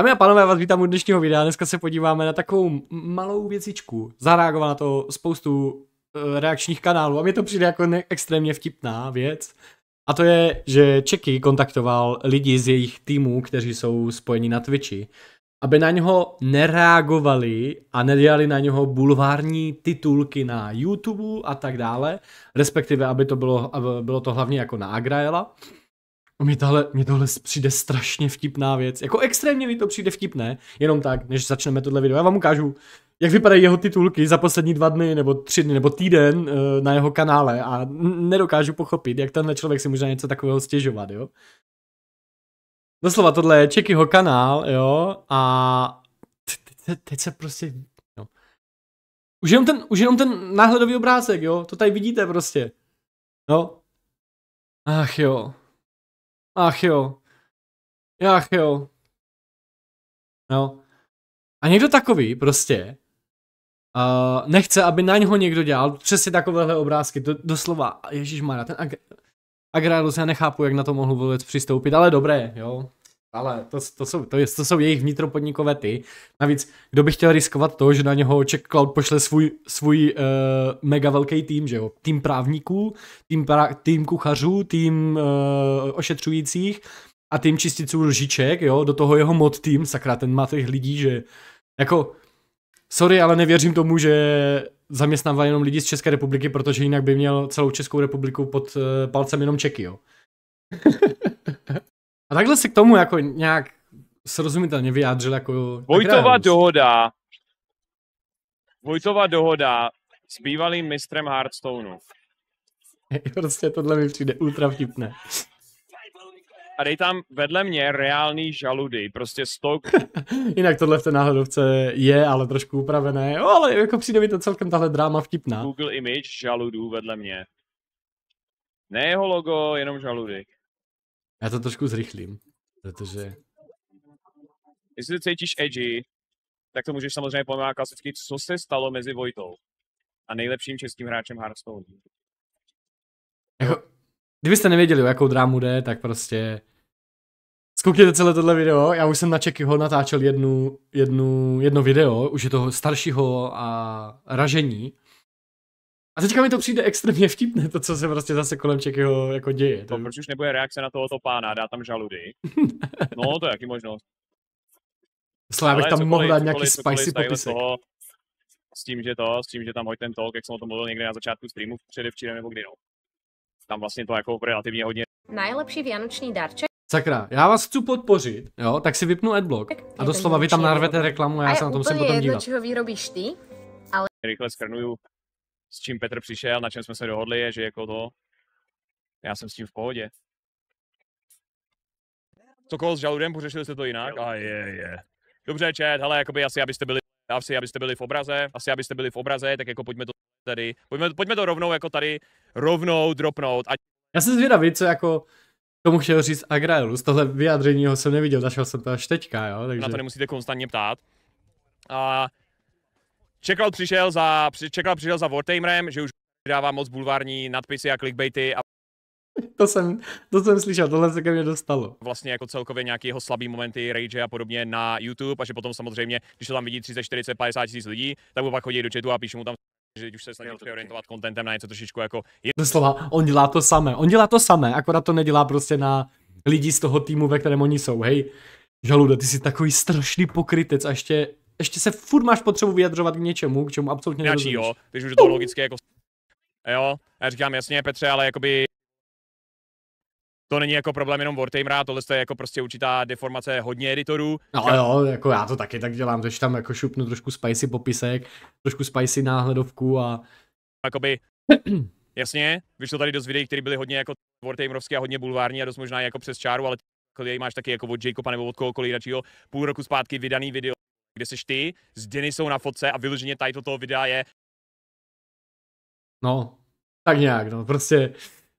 Dámy a pánové, vás vítám u dnešního videa. Dneska se podíváme na takovou malou věcičku. Zareagovala na to spoustu eh, reakčních kanálů a mě to přijde jako extrémně vtipná věc. A to je, že Čeky kontaktoval lidi z jejich týmů, kteří jsou spojeni na Twitchi, aby na něho nereagovali a nedělali na něho bulvární titulky na YouTube a tak dále, respektive aby to bylo, aby bylo to hlavně jako na Agraela. No, mě tohle, mě tohle přijde strašně vtipná věc. Jako extrémně mi to přijde vtipné, jenom tak, než začneme tohle video. Já vám ukážu, jak vypadají jeho titulky za poslední dva dny, nebo tři dny, nebo týden eh, na jeho kanále a nedokážu pochopit, jak tenhle člověk si může něco takového stěžovat, jo. Doslova tohle je Čekyho kanál, jo, a teď, se prostě, no. Už jenom ten, už jenom ten náhledový obrázek, jo, to tady vidíte prostě, no. Ach jo, Ach jo. Ach jo. No. A někdo takový prostě uh, nechce, aby na něho někdo dělal přesně takovéhle obrázky, do, doslova. Ježíš Mara, ten ag- Agrarus, já nechápu, jak na to mohl vůbec přistoupit, ale dobré, jo. Ale to, to, jsou, to, je, to jsou jejich vnitropodnikové ty. Navíc, kdo by chtěl riskovat to, že na něho Czech Cloud pošle svůj, svůj uh, mega velký tým, že jo? Tým právníků, tým, pra, tým kuchařů, tým uh, ošetřujících a tým čisticů lžiček, jo? Do toho jeho mod tým, sakra, ten má těch lidí, že jako, sorry, ale nevěřím tomu, že zaměstnává jenom lidi z České republiky, protože jinak by měl celou Českou republiku pod uh, palcem jenom Čeky, jo? A takhle se k tomu jako nějak srozumitelně vyjádřil jako... Vojtová dohoda. Vojtová dohoda s bývalým mistrem Hearthstoneu. prostě tohle mi přijde ultra vtipné. A dej tam vedle mě reálný žaludy, prostě stok. Jinak tohle v té náhodovce je, ale trošku upravené. O, ale jako přijde mi to celkem tahle dráma vtipná. Google image žaludů vedle mě. Ne jeho logo, jenom žaludy. Já to trošku zrychlím, protože... Jestli se cítíš edgy, tak to můžeš samozřejmě pomáhat klasicky, co se stalo mezi Vojtou a nejlepším českým hráčem Hearthstone. Jako, kdybyste nevěděli, o jakou drámu jde, tak prostě Zkoukněte celé tohle video, já už jsem na Čekyho natáčel jednu, jednu, jedno video, už je toho staršího a ražení. A teďka mi to přijde extrémně vtipné, to, co se prostě zase kolem Čekyho jako děje. To, no, proč už nebude reakce na tohoto pána, dá tam žaludy. No, to je jaký možnost. Sláva, bych tam mohl dát nějaký cokoliv, spicy cokoliv popisek. Toho, s tím, že to, s tím, že tam hoď ten talk, jak jsem o tom mluvil někde na začátku streamu, předevčírem nebo kdy no. Tam vlastně to jako relativně hodně. Nejlepší vianoční darček. Sakra, já vás chci podpořit, jo, tak si vypnu adblock a doslova vy tam narvete reklamu a já a se na to jsem potom dívat. A je jedno, čeho vyrobíš ty, ale... Rychle skrnuju, s čím Petr přišel, na čem jsme se dohodli, je, že jako to, já jsem s tím v pohodě. Cokoliv s žaludem, pořešili jste to jinak? A je, je. Dobře, chat, hele, jakoby asi, abyste byli, asi, abyste byli v obraze, asi, abyste byli v obraze, tak jako pojďme to tady, pojďme, pojďme to rovnou jako tady, rovnou dropnout. A... Já jsem zvědavý, co jako tomu chtěl říct z tohle vyjádření ho jsem neviděl, zašel jsem to až teďka, jo, takže... Na to nemusíte konstantně ptát. A Čekal přišel za, čekal přišel za Wartamerem, že už dává moc bulvární nadpisy a clickbaity a to jsem, to jsem slyšel, tohle se ke mně dostalo. Vlastně jako celkově nějaký jeho slabý momenty, rage a podobně na YouTube a že potom samozřejmě, když to tam vidí 30, 40, 50 tisíc lidí, tak mu pak chodí do chatu a píšu mu tam že už se snaží přeorientovat kontentem na něco trošičku jako... slova, on dělá to samé, on dělá to samé, akorát to nedělá prostě na lidi z toho týmu, ve kterém oni jsou, hej. Žaluda, ty jsi takový strašný pokrytec a ještě ještě se furt máš potřebu vyjadřovat k něčemu, k čemu absolutně nerozumíš. jo, když už je to logické jako... Jo, já říkám jasně, Petře, ale jakoby to není jako problém jenom Wartamera, tohle je jako prostě určitá deformace hodně editorů. No jo, jako já to taky tak dělám, takže tam jako šupnu trošku spicy popisek, trošku spicy náhledovku a... Jakoby, jasně, vyšlo tady dost videí, které byly hodně jako Wartamerovské a hodně bulvární a dost možná jako přes čáru, ale tady máš taky jako od Jacoba nebo od kohokoliv radšího, půl roku zpátky vydaný video kde seš ty, s jsou na fotce a vyloženě title toho videa je No, tak nějak, no, prostě,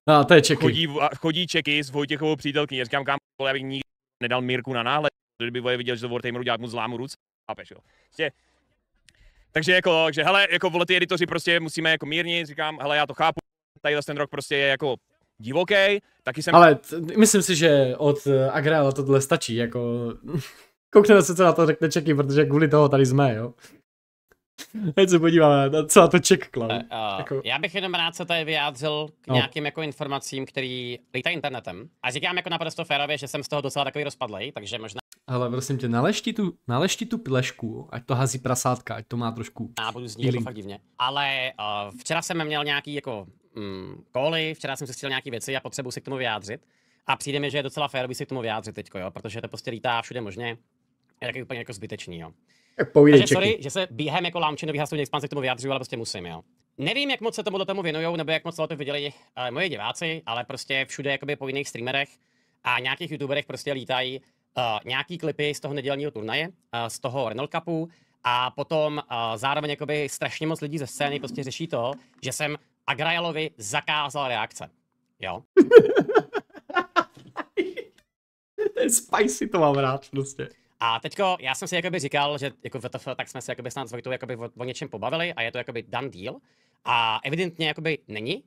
no, to je čeky. Chodí, chodí čeky s Vojtěchovou přítelkyní, já říkám, kam, já bych nikdy nedal Mírku na náhled, kdyby Voje viděl, že to Wartameru dělá, mu zlámu ruce, a jo. Prostě, takže jako, že hele, jako vole ty editoři prostě musíme jako mírně, říkám, hele, já to chápu, tady ten rok prostě je jako divoký, taky jsem... Ale t- myslím si, že od eh, Agrela tohle stačí, jako... Koukneme se, co na to řekne Čeky, protože kvůli toho tady jsme, jo. Teď se podíváme, na co na to Ček Uh, uh, jako... Já bych jenom rád se tady vyjádřil k no. nějakým jako informacím, který lítá internetem. A říkám jako naprosto férově, že jsem z toho docela takový rozpadlej, takže možná... Ale prosím tě, nalešti tu, nalešti tu plešku, ať to hazí prasátka, ať to má trošku... Já budu znít jako fakt divně. Ale uh, včera jsem měl nějaký jako mm, koly, včera jsem si nějaký věci a potřebuji si k tomu vyjádřit. A přijde mi, že je docela fér, aby se k tomu vyjádřit teď, jo, protože to prostě lítá všude možně je taky úplně jako zbytečný, jo. Povídej, Takže sorry, že se během jako launche nových expanze k tomu vyjadřuju, ale prostě musím, jo. Nevím, jak moc se tomu do tomu věnují, nebo jak moc to viděli uh, eh, moje diváci, ale prostě všude jakoby po jiných streamerech a nějakých youtuberech prostě lítají uh, nějaký klipy z toho nedělního turnaje, uh, z toho Renault Cupu a potom uh, zároveň jakoby strašně moc lidí ze scény prostě řeší to, že jsem Agrajalovi zakázal reakce. Jo? Ten spicy to mám rád prostě. A teďko já jsem si jakoby říkal, že jako VTF, tak jsme se jakoby snad s Vojtou jakoby o, o něčem pobavili a je to jakoby done deal. A evidentně jakoby není, uh,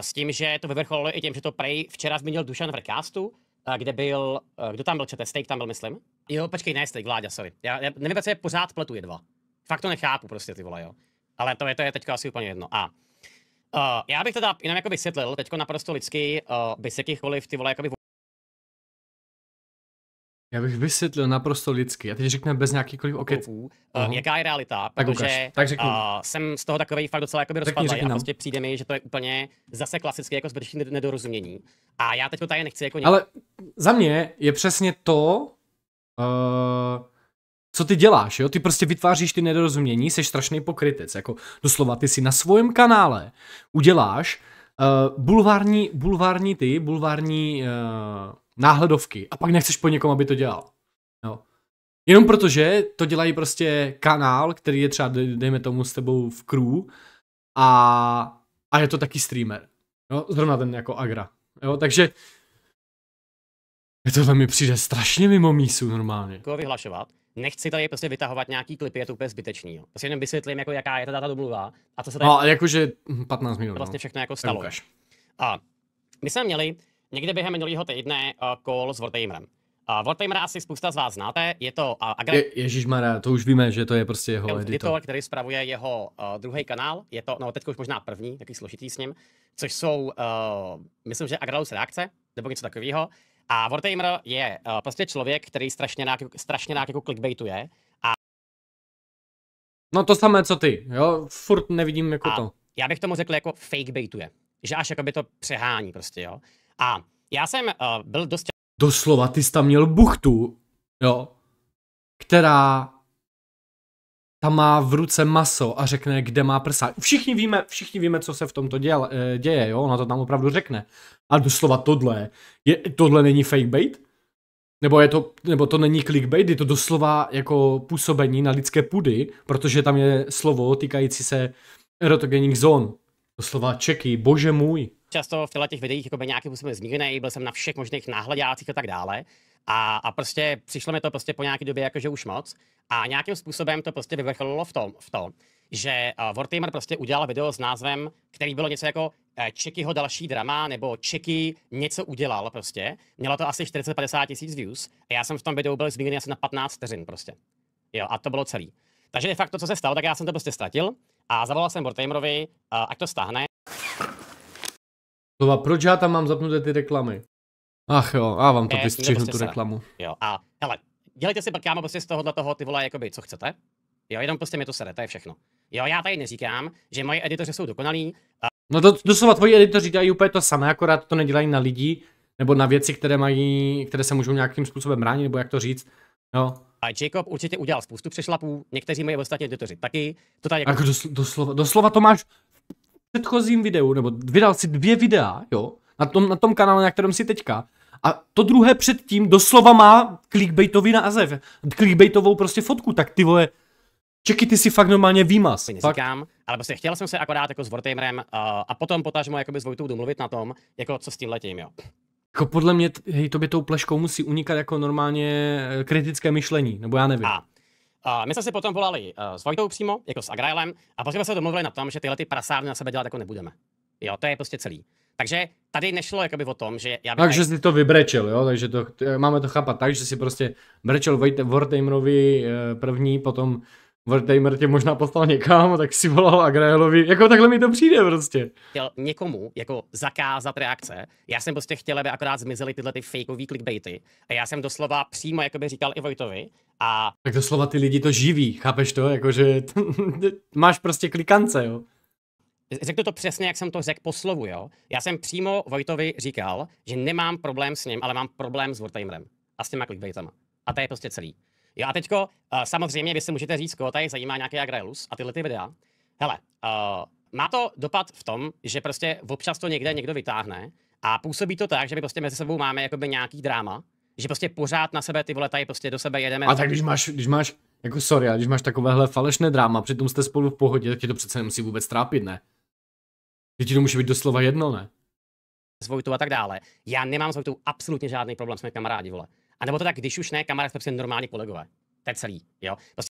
s tím, že to vyvrcholilo i tím, že to prej včera zmínil Dušan v recastu, uh, eh, kde byl, uh, kdo tam byl, čete, Steak tam byl, myslím. Jo, počkej, ne Steak, Vláďa, sorry. Já, já nevím, co je pořád pletu jedva. Fakt to nechápu prostě, ty vole, jo. Ale to je, to je teďka asi úplně jedno. A uh, já bych teda jenom jakoby vysvětlil, teďko naprosto lidský, uh, by se jakýchkoliv ty vole jakoby já bych vysvětlil naprosto lidsky. Já teď řekneme bez nějakýkoliv okec. Uh, eh, jaká je realita? Tak protože tak Uh, jsem z toho takový fakt docela jakoby rozpadlý řekni, řekni a prostě přijde mi, že to je úplně zase klasické jako zbytečný nedorozumění. A já teď to tady nechci jako nějak... Ale za mě je přesně to, uh, co ty děláš, jo? Ty prostě vytváříš ty nedorozumění, jsi strašný pokrytec, jako doslova ty si na svém kanále uděláš uh, bulvární, bulvární ty, bulvární uh, náhledovky a pak nechceš po někom, aby to dělal. Jo. Jenom protože to dělají prostě kanál, který je třeba, dejme tomu, s tebou v crew a, a je to taky streamer. Jo, zrovna ten jako Agra. Jo, takže tohle mi přijde strašně mimo mísu normálně. Koho vyhlašovat? Nechci tady prostě vytahovat nějaký klipy, je to úplně zbytečný. Jo. Prostě jenom vysvětlím, jako jaká je ta data domluva a co se tady... No, jakože 15 minut. Vlastně no. všechno jako stalo. A my jsme měli někde během minulého týdne eh, kol s Wartamerem. Uh, asi spousta z vás znáte, je to... Uh, agra... je, Ježišmarja, to už víme, že to je prostě jeho editor. editor který spravuje jeho uh, druhý kanál, je to, no teď už možná první, taky složitý s ním, což jsou, uh, myslím, že Agralus reakce, nebo něco takového. A Wartamer je uh, prostě člověk, který strašně rád, strašně rád jako clickbaituje. A... No to samé, co ty, jo, furt nevidím jako a to. Já bych tomu řekl jako fakebaituje, že až jako by to přehání prostě, jo. A já jsem uh, byl dost... Doslova, ty jsi tam měl buchtu, jo, která tam má v ruce maso a řekne, kde má prsa. Všichni víme, všichni víme, co se v tomto děl, eh, děje, jo, ona to tam opravdu řekne. A doslova tohle, je, tohle není fake bait? Nebo, je to, nebo to není clickbait, je to doslova jako působení na lidské pudy, protože tam je slovo týkající se erotogenních zón. Doslova čeky, bože můj často v těchto těch videích jako by nějakým způsobem zmíněný, byl jsem na všech možných náhledácích a tak dále. A, a prostě přišlo mi to prostě po nějaké době jakože už moc. A nějakým způsobem to prostě vyvrcholilo v tom, v tom že uh, Wartimer prostě udělal video s názvem, který bylo něco jako uh, Čekyho další drama, nebo Čeky něco udělal prostě. Mělo to asi 40-50 tisíc views a já jsem v tom videu byl zmíněný asi na 15 vteřin prostě. Jo, a to bylo celý. Takže de facto, co se stalo, tak já jsem to prostě ztratil a zavolal jsem Wartimerovi, uh, ať to stáhne, to a proč já tam mám zapnuté ty reklamy? Ach jo, a vám to ne, vystřihnu tu se. reklamu. Jo, a hele, dělejte si pak kámo prostě z tohohle toho ty vole jakoby, co chcete. Jo, jenom prostě mi to sere, to je všechno. Jo, já tady neříkám, že moje editoři jsou dokonalí. A... No to, doslova tvoji editoři dělají úplně to samé, akorát to nedělají na lidi, nebo na věci, které mají, které se můžou nějakým způsobem bránit, nebo jak to říct. Jo. A Jacob určitě udělal spoustu přešlapů, někteří mají ostatně editoři taky. To tady jako... Ako doslova, doslova to máš, předchozím videu, nebo vydal si dvě videa, jo, na tom, na tom kanále, na kterém si teďka. A to druhé předtím doslova má clickbaitový název, clickbaitovou prostě fotku, tak ty vole, Čeky, ty si fakt normálně výmaz. Neříkám, ale prostě chtěl jsem se akorát jako s Wartamerem uh, a potom potažmo jakoby s Vojtou domluvit na tom, jako co s tím letím, jo. Jako podle mě, hej, tobě tou pleškou musí unikat jako normálně eh, kritické myšlení, nebo já nevím. A a my jsme si potom volali uh, s Vojtou přímo, jako s Agrailem, a potom jsme se domluvili na tom, že tyhle ty prasárny na sebe dělat jako nebudeme. Jo, to je prostě celý. Takže tady nešlo jakoby o tom, že já bych... Takže jsi to vybrečel, jo, takže to, máme to chápat tak, že si prostě brečel Vortejmrovi eh, první, potom Wertheimer tě možná poslal někam, tak si volal Agraelovi. Jako takhle mi to přijde prostě. Chtěl někomu jako zakázat reakce. Já jsem prostě chtěl, aby akorát zmizely tyhle ty fakeový clickbaity. A já jsem doslova přímo jakoby říkal i Vojtovi. A... Tak doslova ty lidi to živí, chápeš to? Jakože máš prostě klikance, jo řeknu to přesně, jak jsem to řekl po slovu, jo. Já jsem přímo Vojtovi říkal, že nemám problém s ním, ale mám problém s Wartimerem a s těma clickbaitama. A to je prostě celý. Jo a teďko, uh, samozřejmě vy si můžete říct, koho tady zajímá nějaký agraelus, a tyhle ty videa. Hele, uh, má to dopad v tom, že prostě občas to někde někdo vytáhne a působí to tak, že my prostě mezi sebou máme jakoby nějaký dráma, že prostě pořád na sebe ty vole tady prostě do sebe jedeme. A tak když máš, když máš, jako sorry, a když máš takovéhle falešné dráma, přitom jste spolu v pohodě, tak tě to přece nemusí vůbec trápit, ne? Že ti to může být doslova jedno, ne? S a tak dále. Já nemám s Vojtou absolutně žádný problém, jsme kamarádi, vole. A nebo to tak, když už ne kamarád, prostě normální kolegové. To je celý, jo. Prostě...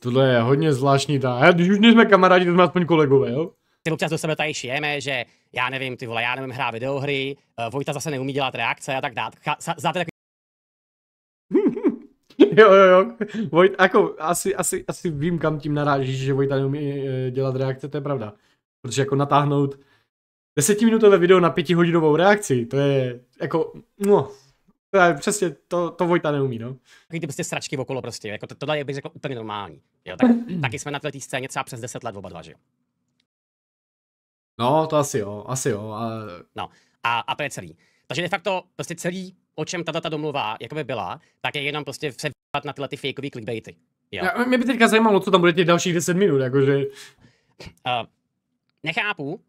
Tohle je hodně zvláštní ta. A když už nejsme kamarádi, to jsme aspoň kolegové, jo? Ty občas do sebe tady šijeme, že já nevím, ty vole, já nevím hrát videohry, uh, Vojta zase neumí dělat reakce a tak dále. takový jo, jo, jo. Vojt, jako, asi, asi, asi vím, kam tím narážíš, že Vojta neumí eh, dělat reakce, to je pravda. Protože jako natáhnout desetiminutové video na pětihodinovou reakci, to je jako, no, to je přesně, to, to Vojta neumí, no. Takový ty prostě sračky okolo prostě, jako to, tohle je, bych řekl, úplně normální. Jo, tak, mm. taky jsme na této scéně třeba přes 10 let oba dva, že jo. No, to asi jo, asi jo. A... No, a, a to je celý. Takže de facto prostě celý, o čem tato ta domluva jakoby byla, tak je jenom prostě se na tyhle ty fakeový clickbaity. Jo. Já, mě by teďka zajímalo, co tam bude těch dalších 10 minut, jakože... Uh, nechápu, uh,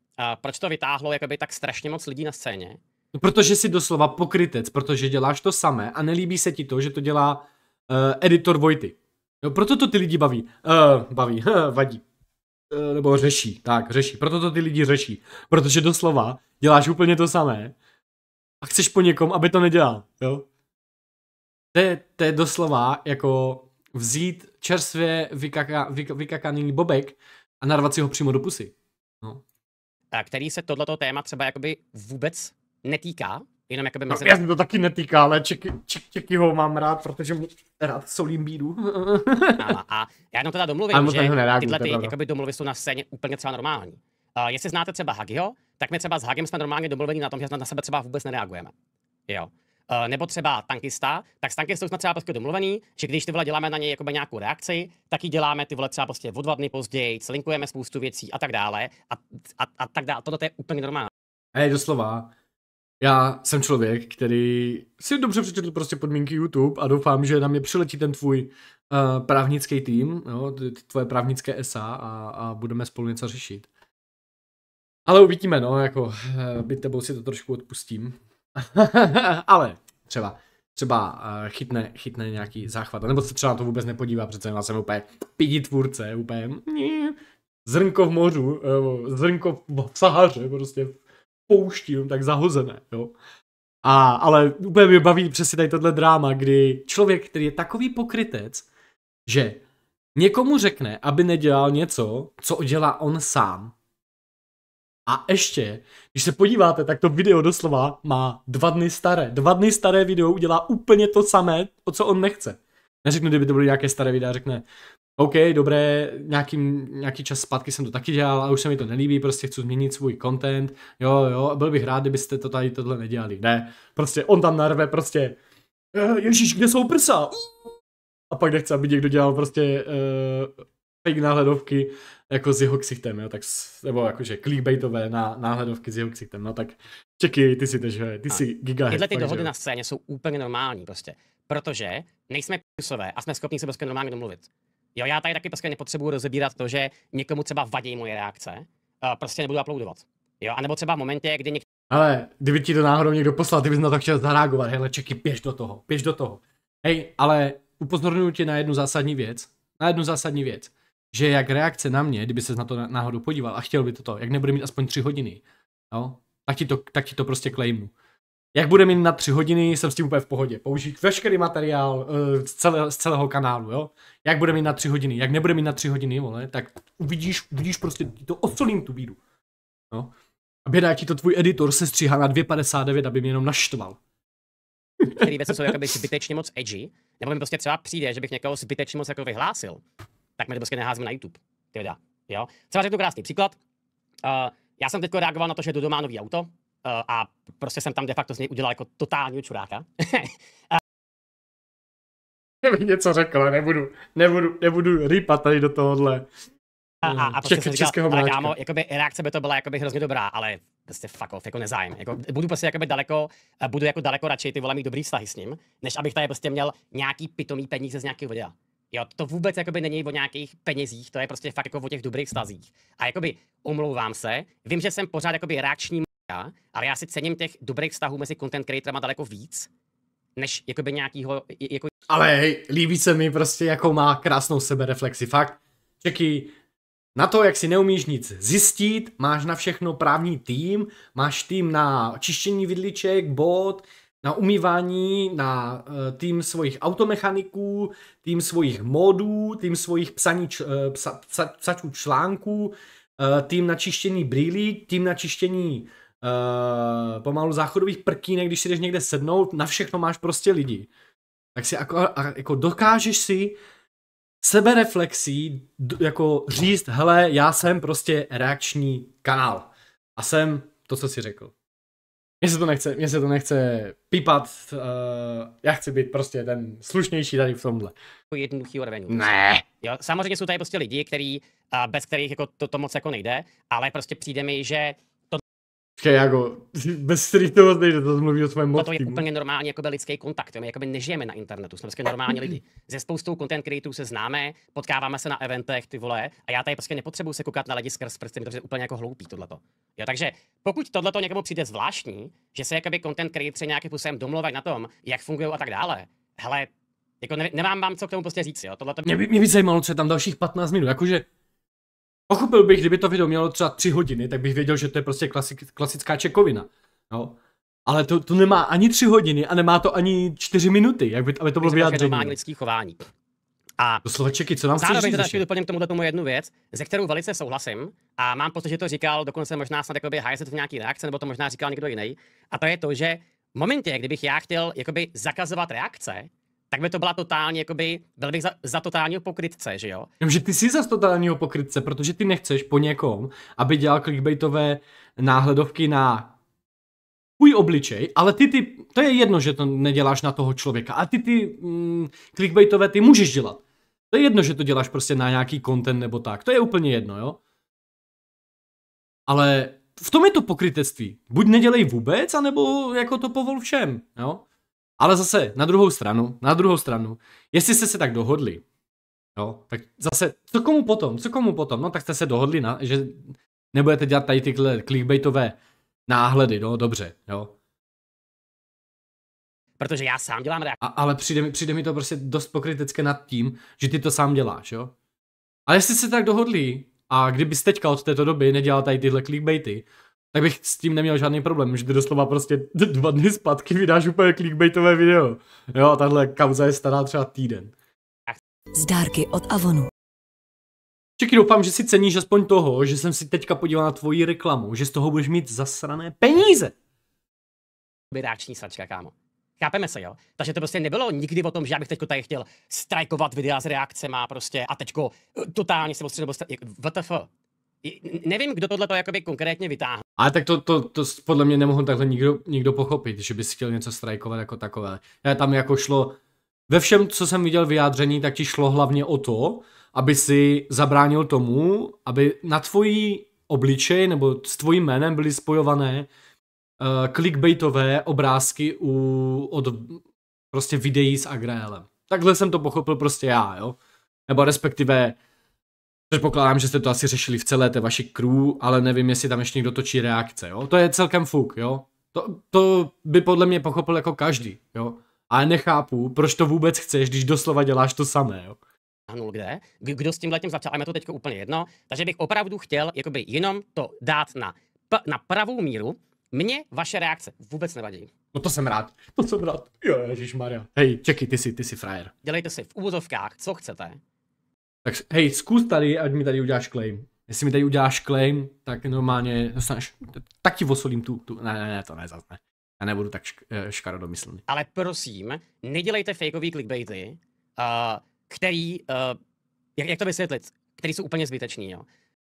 proč to vytáhlo jakoby tak strašně moc lidí na scéně. No, protože jsi doslova pokrytec, protože děláš to samé a nelíbí se ti to, že to dělá uh, editor Vojty. No, proto to ty lidi baví. Uh, baví, uh, vadí. Uh, nebo řeší, tak, řeší. Proto to ty lidi řeší. Protože doslova děláš úplně to samé a chceš po někom, aby to nedělal, jo? To je, to je doslova jako vzít čerstvě vykaka, vyk, vykakaný bobek a narvat si ho přímo do pusy. No. Tak, který se tohleto téma třeba jakoby vůbec netýká, jenom jakoby mezi... No, já mě to taky netýká, ale Čeky, čeky ho mám rád, protože mu rád solím bídu. a, a já jenom teda domluvím, že tyhle ty, jakoby domluvy jsou na scéně úplně třeba normální. Uh, jestli znáte třeba Hagiho, tak my třeba s Hagem jsme normálně domluveni na tom, že na sebe třeba vůbec nereagujeme. Jo. Uh, nebo třeba tankista, tak s tankistou jsme třeba prostě domluvený, že když ty vole děláme na něj jakoby nějakou reakci, tak ji děláme ty vole třeba prostě o dva dny později, slinkujeme spoustu věcí a tak dále a, a, a tak dále. Toto je úplně normální. Hej, doslova. Já jsem člověk, který si dobře přečetl prostě podmínky YouTube a doufám, že na mě přiletí ten tvůj uh, právnický tým, jo, ty, tvoje právnické SA a, a budeme spolu něco řešit. Ale uvidíme, no, jako uh, eh, byt tebou si to trošku odpustím. Ale třeba, třeba uh, chytne, chytne nějaký záchvat, nebo se třeba na to vůbec nepodívá, přece já jsem úplně pidi tvůrce, úplně zrnko v mořu, zrnko v Sahaře, prostě pouští jenom tak zahozené, jo. A, ale úplně mě baví přesně tady tohle dráma, kdy člověk, který je takový pokrytec, že někomu řekne, aby nedělal něco, co udělá on sám. A ještě, když se podíváte, tak to video doslova má dva dny staré. Dva dny staré video udělá úplně to samé, o co on nechce. Neřeknu, kdyby to byly nějaké staré videa, řekne, OK, dobré, nějaký, nějaký čas zpátky jsem to taky dělal a už se mi to nelíbí, prostě chci změnit svůj content, jo, jo, byl bych rád, kdybyste to tady tohle nedělali, ne, prostě on tam narve prostě, eh, ježíš, kde jsou prsa? A pak nechce, aby někdo dělal prostě uh, fake náhledovky jako s jeho ksichtem, jo, tak, nebo jakože clickbaitové na, náhledovky s jeho ksichtem, no tak čeky, ty si tež, ty si gigahead. Tyhle ty fakt, dohody na scéně jsou úplně normální prostě, protože nejsme pusové a jsme schopni se prostě normálně domluvit. Jo, já tady taky prostě nepotřebuji rozebírat to, že někomu třeba vadí moje reakce, A prostě nebudu uploadovat. Jo, anebo třeba v momentě, kdy někdo... Ale kdyby ti to náhodou někdo poslal, ty bys na to chtěl zareagovat, hele čeky, běž do toho, běž do toho. Hej, ale upozorňuji tě na jednu zásadní věc, na jednu zásadní věc, že jak reakce na mě, kdyby se na to náhodou podíval a chtěl by to, jak nebude mít aspoň tři hodiny, jo, tak ti to, tak ti to prostě klejmu jak bude mít na tři hodiny, jsem s tím úplně v pohodě. Použít veškerý materiál uh, z, celé, z celého kanálu, jo. Jak bude mít na tři hodiny, jak nebude mít na tři hodiny, vole, tak uvidíš, uvidíš prostě, to odsolím tu bídu. No. A běda, ti to tvůj editor se stříhá na 2,59, aby mě jenom naštval. Které věci jsou jakoby zbytečně moc edgy, nebo mi prostě třeba přijde, že bych někoho zbytečně moc jako vyhlásil, tak mi to prostě neházím na YouTube. Teda, jo. Třeba řeknu krásný příklad. Uh, já jsem teď reagoval na to, že jdu doma nový auto, Eh, a prostě jsem tam de facto z něj udělal jako totálního čuráka. a... něco řekl, nebudu, nebudu, nebudu rýpat tady do tohohle. A, a, a eh, prostě jsem říkal, ale kámo, jakoby reakce by to byla jakoby hrozně dobrá, ale prostě fuck off, jako nezájem. Jako, budu prostě jakoby daleko, eh, budu jako daleko radši ty vole mít dobrý vztahy s ním, než abych tady prostě měl nějaký pitomý peníze z nějakého videa. Jo, to vůbec jakoby není o nějakých penězích, to je prostě fakt jako o těch dobrých vztazích. A jakoby omlouvám se, vím, že jsem pořád jakoby reakční já, ale já si cením těch dobrých vztahů mezi content creatorama daleko víc, než jakoby nějakýho... Jako... Ale hej, líbí se mi prostě, jakou má krásnou sebereflexi. Fakt, Čeky, na to, jak si neumíš nic zjistit, máš na všechno právní tým, máš tým na čištění vidliček, bod, na umývání, na eh, tým svojich automechaniků, tým svojich modů, tým svojich psaní, eh, psa, psa, psačů článků, eh, tým na čištění brýlí, tým na čištění Eh, pomalu záchodových prkínek, když si jdeš někde sednout, na všechno máš prostě lidi. Tak si jako, jako dokážeš si sebereflexí jako říct, hele, já jsem prostě reakční kanál. A jsem to, co si řekl. Mně se to nechce, mně se to nechce pípat, uh, já chci být prostě ten slušnější tady v tomhle. Jako jednoduchý úroveň. Ne. Jo, samozřejmě jsou tady prostě lidi, který, uh, bez kterých jako to, to moc jako nejde, ale prostě přijde mi, že Počkej, jako, bez streetu moc nejde, to mluví o svém no, To je úplně normální jako lidský kontakt, jo? my jakoby nežijeme na internetu, jsme prostě normální lidi. Ze spoustou content creatorů se známe, potkáváme se na eventech, ty vole, a já tady prostě nepotřebuju se koukat na lidi skrz prsty, protože je úplně jako hloupý tohleto. Jo, takže pokud tohleto někomu přijde zvláštní, že se jakoby content creatori nějakým způsobem domluvají na tom, jak fungují a tak dále, hele, jako ne, nemám vám co k tomu prostě říct, jo, tohleto... Mě by, mě by zajímalo, co je tam dalších 15 minut, jakože Pochopil bych, kdyby to video mělo třeba tři hodiny, tak bych věděl, že to je prostě klasik, klasická čekovina. No. Ale to, to nemá ani tři hodiny a nemá to ani čtyři minuty, jak by, aby to bylo vyjádření. To lidský chování. A Doslova čeky, co nám zároveň říct? Zároveň doplním k tomuhle tomu jednu věc, ze kterou velice souhlasím a mám pocit, že to říkal dokonce možná snad jakoby Hayset v nějaký reakce, nebo to možná říkal někdo jiný. A to je to, že v momentě, kdybych já chtěl jakoby zakazovat reakce, tak by to byla totálně, jakoby, byl bych za, za totálního pokrytce, že jo? Že ty jsi za totálního pokrytce, protože ty nechceš po někom, aby dělal clickbaitové náhledovky na tvůj obličej, ale ty, ty, to je jedno, že to neděláš na toho člověka, a ty ty mm, clickbaitové ty můžeš dělat. To je jedno, že to děláš prostě na nějaký content nebo tak, to je úplně jedno, jo? Ale v tom je to pokrytectví. Buď nedělej vůbec, anebo jako to povol všem, jo? Ale zase na druhou stranu, na druhou stranu, jestli jste se tak dohodli, jo, tak zase, co komu potom, co komu potom, no tak jste se dohodli, na, že nebudete dělat tady tyhle clickbaitové náhledy, no dobře, jo. Protože já sám dělám reakce. A, ale přijde mi, přijde mi to prostě dost pokrytecké nad tím, že ty to sám děláš, jo. Ale jestli se tak dohodli a kdybys teďka od této doby nedělal tady tyhle clickbaity, tak bych s tím neměl žádný problém, že ty doslova prostě dva dny zpátky vydáš úplně clickbaitové video. Jo, tahle kauza je stará třeba týden. Z dárky od Avonu. Čeky, doufám, že si ceníš aspoň toho, že jsem si teďka podíval na tvoji reklamu, že z toho budeš mít zasrané peníze. Vydáční sačka, kámo. Chápeme se, jo? Takže to prostě nebylo nikdy o tom, že já bych teď tady chtěl strajkovat videa s reakcemi prostě a teďko eh, totálně se prostě nebo str nevím, kdo tohle to jakoby konkrétně vytáhl. Ale tak to, to, to podle mě nemohl takhle nikdo, nikdo pochopit, že bys chtěl něco strajkovat jako takové. Já tam jako šlo, ve všem, co jsem viděl vyjádření, tak ti šlo hlavně o to, aby si zabránil tomu, aby na tvojí obličej nebo s tvojím jménem byly spojované uh, clickbaitové obrázky u, od prostě videí s Agraelem. Takhle jsem to pochopil prostě já, jo. Nebo respektive Předpokládám, že jste to asi řešili v celé té vaší crew, ale nevím, jestli tam ještě někdo točí reakce, jo? To je celkem fuk, jo? To, to by podle mě pochopil jako každý, jo? A nechápu, proč to vůbec chceš, když doslova děláš to samé, jo? Ano, kde? Kdo s tím začal? A je to teď úplně jedno. Takže bych opravdu chtěl jakoby jenom to dát na, na pravou míru. Mně vaše reakce vůbec nevadí. No to jsem rád, to jsem rád. Jo, Maria. Hej, čeky, ty jsi, ty jsi frajer. Dělejte si v úvozovkách, co chcete. Tak hej, zkus tady, ať mi tady uděláš claim. Jestli mi tady uděláš claim, tak normálně, dostaneš, tak ti osolím tu, tu, ne, ne, ne, to ne, zase ne. Já nebudu tak šk- eh, škarodomyslný. Ale prosím, nedělejte fakeový clickbaity, uh, který, uh, jak, jak to vysvětlit, který jsou úplně zbytečný, jo.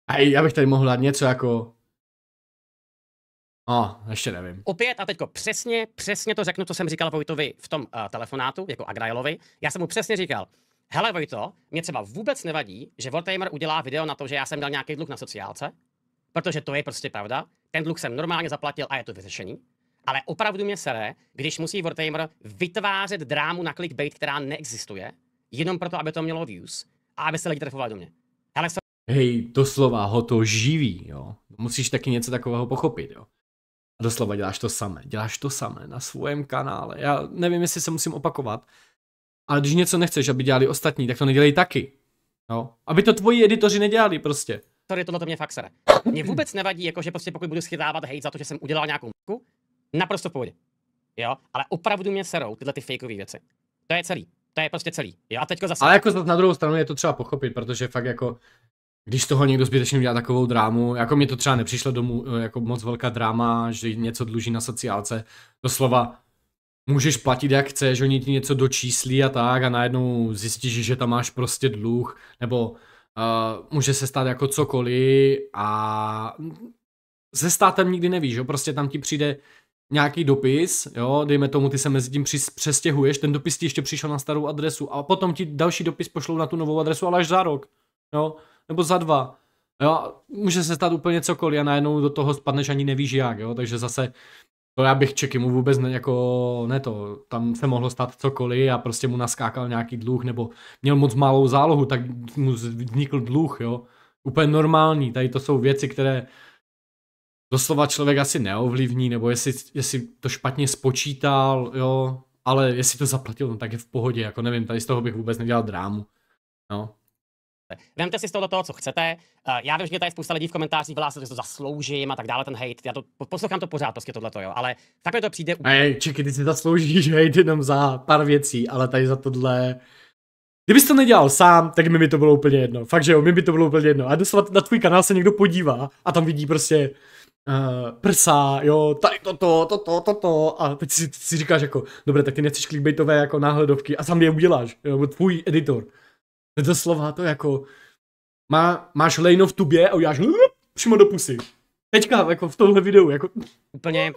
A já bych tady mohl dát něco jako, No, ještě nevím. Opět a teďko přesně, přesně to řeknu, co jsem říkal Vojtovi v tom uh, telefonátu, jako Agrailovi. Já jsem mu přesně říkal, hele Vojto, mě třeba vůbec nevadí, že Wartamer udělá video na to, že já jsem dal nějaký dluh na sociálce, protože to je prostě pravda, ten dluh jsem normálně zaplatil a je to vyřešený. Ale opravdu mě sere, když musí Wartamer vytvářet drámu na clickbait, která neexistuje, jenom proto, aby to mělo views a aby se lidi trefovali do mě. Hele, so... Hej, doslova ho to živí, jo. Musíš taky něco takového pochopit, jo. Doslova děláš to samé, děláš to samé na svém kanále. Já nevím, jestli se musím opakovat, ale když něco nechceš, aby dělali ostatní, tak to nedělej taky. No. Aby to tvoji editoři nedělali prostě. Sorry, tohle to mě fakt sere. Mě vůbec nevadí, jako že prostě pokud budu schytávat hejt za to, že jsem udělal nějakou mku, naprosto v pohodě. Jo, ale opravdu mě serou tyhle ty fakeové věci. To je celý. To je prostě celý. Jo, a teďko zase. Ale jako na druhou stranu je to třeba pochopit, protože fakt jako když toho někdo zbytečně udělá takovou drámu, jako mi to třeba nepřišlo domů jako moc velká dráma, že něco dluží na sociálce, doslova můžeš platit jak chceš, oni ti něco dočíslí a tak a najednou zjistíš, že tam máš prostě dluh, nebo uh, může se stát jako cokoliv a se státem nikdy nevíš, jo? prostě tam ti přijde nějaký dopis, jo, dejme tomu, ty se mezi tím přestěhuješ, ten dopis ti ještě přišel na starou adresu a potom ti další dopis pošlou na tu novou adresu, ale až za rok, jo, nebo za dva, jo, může se stát úplně cokoliv a najednou do toho spadneš ani nevíš jak, jo, takže zase to no, já bych čeky mu vůbec ne, jako, ne to, tam se mohlo stát cokoliv a prostě mu naskákal nějaký dluh, nebo měl moc malou zálohu, tak mu vznikl dluh, jo. Úplně normální, tady to jsou věci, které doslova člověk asi neovlivní, nebo jestli, jestli to špatně spočítal, jo, ale jestli to zaplatil, no tak je v pohodě, jako nevím, tady z toho bych vůbec nedělal drámu, no. Vemte si z toho, toho co chcete. Eh, já vím, že tady je spousta lidí v komentářích vlásí, že to zasloužím a tak dále, ten hate. Já to poslouchám to pořád, prostě tohleto, jo. Ale takhle to přijde. Úplně... Ej, čeky, ty si zasloužíš hate jenom za pár věcí, ale tady za tohle. Kdybys to nedělal sám, tak mi by to bylo úplně jedno. Fakt, že jo, mi by to bylo úplně jedno. A doslova na tvůj kanál se někdo podívá a tam vidí prostě uh, prsa, jo, tady toto, toto, toto. A teď si, si říkáš jako, dobré, tak ty nechceš klikbejtové jako náhledovky a sám je uděláš, jo, tvůj editor doslova to jako, má, máš lejno v tubě a uděláš přímo do pusy. Teďka, jako v tomhle videu, jako. Úplně,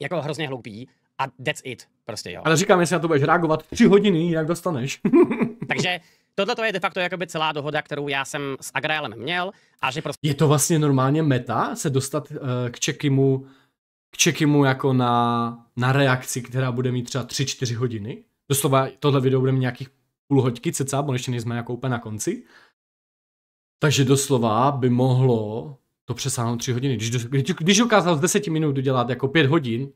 jako hrozně hloupý. A that's it, prostě jo. Ale říkám, jestli na to budeš reagovat tři hodiny, jak dostaneš. Takže tohle to je de facto jakoby celá dohoda, kterou já jsem s Agraelem měl a že prostě... Je to vlastně normálně meta se dostat uh, k Čekimu k Čekimu jako na, na reakci, která bude mít třeba 3-4 hodiny? Doslova tohle video bude mít nějakých půl hoďky cca, bo ještě nejsme jako úplně na konci. Takže doslova by mohlo to přesáhnout tři hodiny. Když, když, když dokázal z deseti minut udělat jako pět hodin,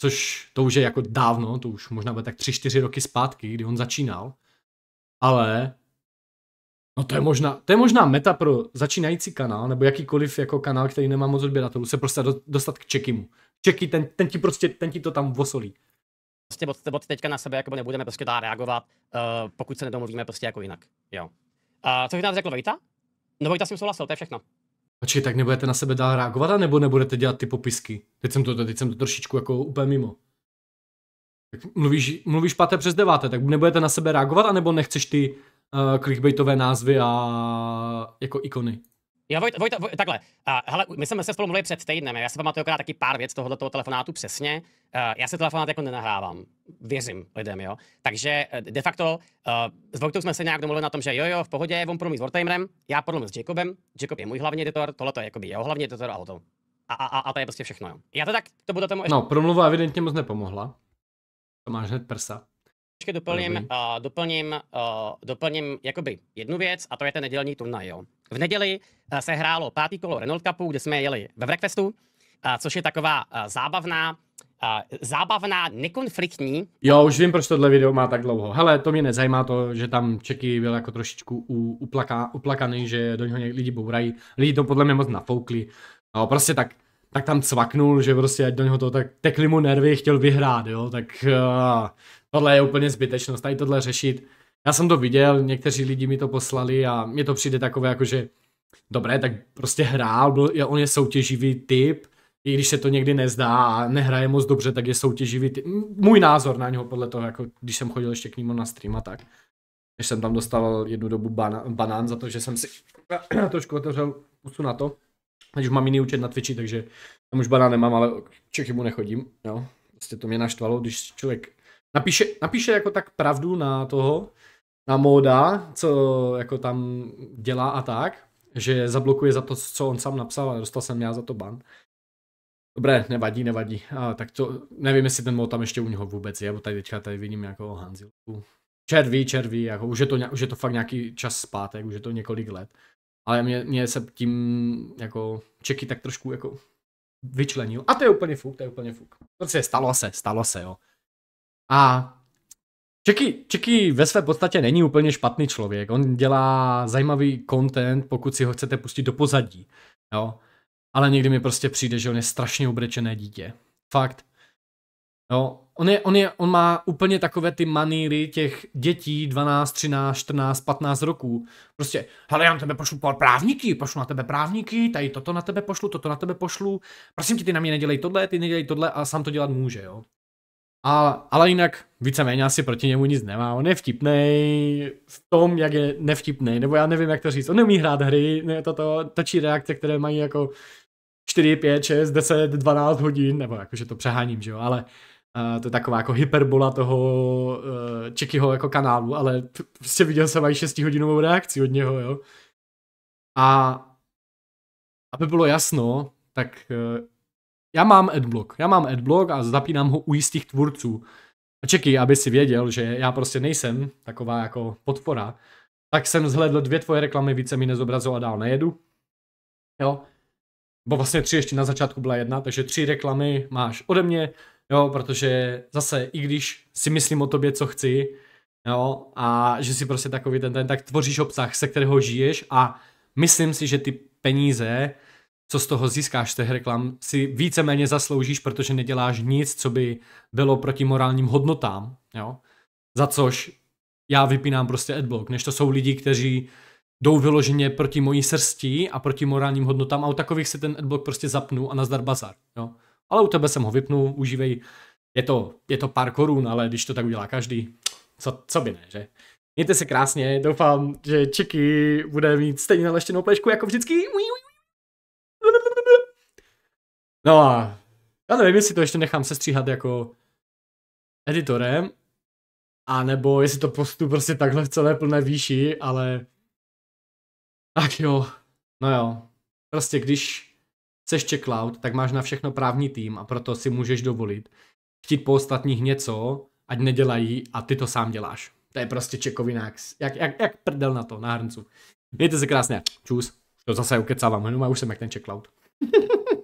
což to už je jako dávno, to už možná bude tak tři čtyři roky zpátky, kdy on začínal, ale no to je možná, to je možná meta pro začínající kanál, nebo jakýkoliv jako kanál, který nemá moc odběratelů, se prostě dostat k Čekimu. Čeky, ten, ten, ti prostě, ten ti to tam vosolí prostě od, od teďka na sebe jako nebudeme prostě dá reagovat, uh, pokud se nedomluvíme prostě jako jinak. Jo. A uh, co bych nám řekl Vojta? No Vojta s tím souhlasil, to je všechno. Počkej, tak nebudete na sebe dál reagovat, nebo nebudete dělat ty popisky? Teď jsem to, teď jsem to trošičku jako úplně mimo. Tak mluvíš, mluvíš páté přes deváté, tak nebudete na sebe reagovat, anebo nechceš ty uh, clickbaitové názvy a jako ikony? Jo, Vojta, Vojta, Vojta takhle. Uh, hele, my jsme se spolu mluvili před týdnem, já si pamatuju taky pár věc tohoto toho telefonátu přesně. Uh, já se telefonát jako nenahrávám, věřím lidem, jo. Takže eh, de facto uh, s Vojtou jsme se nějak domluvili na tom, že jo, jo, v pohodě, on promluví s Wartimerem, já promluvím s Jacobem, Jacob je můj hlavní editor, tohle to je jako jeho hlavní editor a to. a, a, a, to je prostě všechno, jo. Já to tak, to bude tomu ještě... No, promluva evidentně moc nepomohla. To máš hned prsa. Ještě doplním, uh, doplním, uh, doplním jakoby jednu věc a to je ten nedělní turnaj. Jo. V neděli uh, se hrálo pátý kolo Renault Cupu, kde jsme jeli ve Breakfastu, uh, což je taková uh, zábavná uh, zábavná, nekonfliktní. Jo, už vím, proč tohle video má tak dlouho. Hele, to mě nezajímá to, že tam Čeky byl jako trošičku uplaka, uplakaný, že do něho lidi bourají. Lidi to podle mě moc nafoukli. No, prostě tak tak tam cvaknul, že prostě ať do něho to tak tekli mu nervy, chtěl vyhrát, jo, tak uh, tohle je úplně zbytečnost, tady tohle řešit. Já jsem to viděl, někteří lidi mi to poslali a mně to přijde takové jako, že dobré, tak prostě hrál, byl, on je soutěživý typ, i když se to někdy nezdá a nehraje moc dobře, tak je soutěživý typ. Můj názor na něho podle toho, jako když jsem chodil ještě k němu na stream a tak. Když jsem tam dostal jednu dobu bana, banán za to, že jsem si trošku otevřel pusu na to. Když mám jiný účet na Twitchi, takže tam už banán nemám, ale Čechy mu nechodím, jo. Prostě to mě naštvalo, když člověk napíše, napíše jako tak pravdu na toho, na móda, co jako tam dělá a tak, že zablokuje za to, co on sám napsal, ale dostal jsem já za to ban. Dobré, nevadí, nevadí. A, tak to, nevím, jestli ten mod tam ještě u něho vůbec je, bo tady teďka tady vidím jako Hanzilku. Červí, červí, jako už je, to, už je to fakt nějaký čas zpátek, už je to několik let. Ale mě, mě se tím jako čeky tak trošku jako vyčlenil. A to je úplně fuk, to je úplně fuk. Prostě stalo se, stalo se, jo. A Čeky, Čeky ve své podstatě není úplně špatný člověk. On dělá zajímavý content, pokud si ho chcete pustit do pozadí. Jo. Ale někdy mi prostě přijde, že on je strašně obrečené dítě. Fakt. Jo on, je, on, je, on má úplně takové ty maníry těch dětí 12, 13, 14, 15 roků. Prostě, hele, já na tebe pošlu právníky, pošlu na tebe právníky, tady toto na tebe pošlu, toto na tebe pošlu. Prosím tě, ty na mě nedělej tohle, ty nedělej tohle a sám to dělat může, jo. A, ale jinak víceméně asi proti němu nic nemá. On je vtipný v tom, jak je nevtipný, nebo já nevím, jak to říct. On neumí hrát hry, ne, toto, točí reakce, které mají jako 4, 5, 6, 10, 12 hodin, nebo jakože to přeháním, že jo, ale Uh, to je taková jako hyperbola toho uh, Čekyho jako kanálu, ale prostě viděl jsem i 6 hodinovou reakci od něho, jo. A aby bylo jasno, tak uh, já mám adblock, já mám adblock a zapínám ho u jistých tvůrců. A Čeky, aby si věděl, že já prostě nejsem taková jako podpora, tak jsem zhledl dvě tvoje reklamy, více mi nezobrazil a dál nejedu. Jo, bo vlastně tři ještě na začátku byla jedna, takže tři reklamy máš ode mě, jo, protože zase, i když si myslím o tobě, co chci, jo, a že si prostě takový ten, ten, tak tvoříš obsah, se kterého žiješ a myslím si, že ty peníze, co z toho získáš z těch reklam, si víceméně zasloužíš, protože neděláš nic, co by bylo proti morálním hodnotám, jo, za což já vypínám prostě adblock, než to jsou lidi, kteří jdou vyloženě proti mojí srsti a proti morálním hodnotám a u takových si ten adblock prostě zapnu a nazdar bazar, jo ale u tebe jsem ho vypnul, užívej. Je to, je to pár korun, ale když to tak udělá každý, co, co by ne, že? Mějte se krásně, doufám, že čeky bude mít stejně naleštěnou plešku jako vždycky. No a já nevím, jestli to ještě nechám sestříhat jako editorem, a nebo jestli to postu prostě takhle v celé plné výši, ale... tak jo, no jo. Prostě když seš checkout, tak máš na všechno právní tým a proto si můžeš dovolit chtít po ostatních něco, ať nedělají a ty to sám děláš. To je prostě čekovina, jak, jak, jak prdel na to, na hrncu. Mějte se krásně, čus. To zase ukecávám, jenom a už jsem jak ten checkout.